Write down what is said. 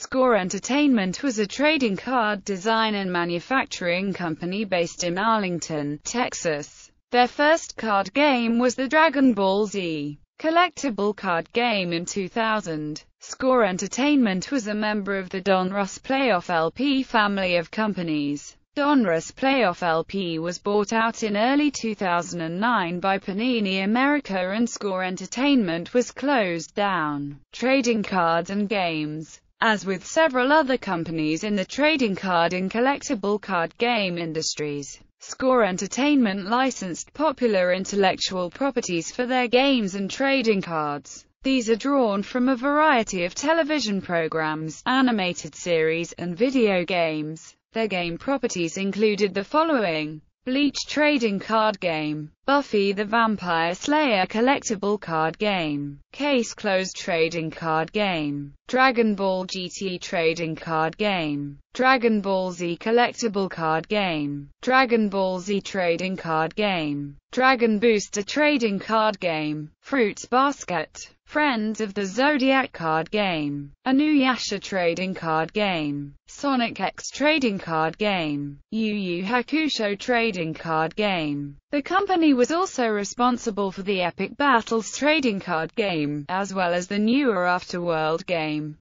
Score Entertainment was a trading card design and manufacturing company based in Arlington, Texas. Their first card game was the Dragon Ball Z collectible card game in 2000. Score Entertainment was a member of the Donruss Playoff LP family of companies. Donruss Playoff LP was bought out in early 2009 by Panini America and Score Entertainment was closed down. Trading cards and games as with several other companies in the trading card and collectible card game industries, Score Entertainment licensed popular intellectual properties for their games and trading cards. These are drawn from a variety of television programs, animated series, and video games. Their game properties included the following. Bleach Trading Card Game, Buffy the Vampire Slayer Collectible Card Game, Case Closed Trading Card Game, Dragon Ball GT Trading Card Game, Dragon Ball Z collectible card game, Dragon Ball Z trading card game, Dragon Booster trading card game, Fruits Basket, Friends of the Zodiac card game, Anuyasha trading card game, Sonic X trading card game, Yu Yu Hakusho trading card game. The company was also responsible for the Epic Battles trading card game, as well as the newer Afterworld game.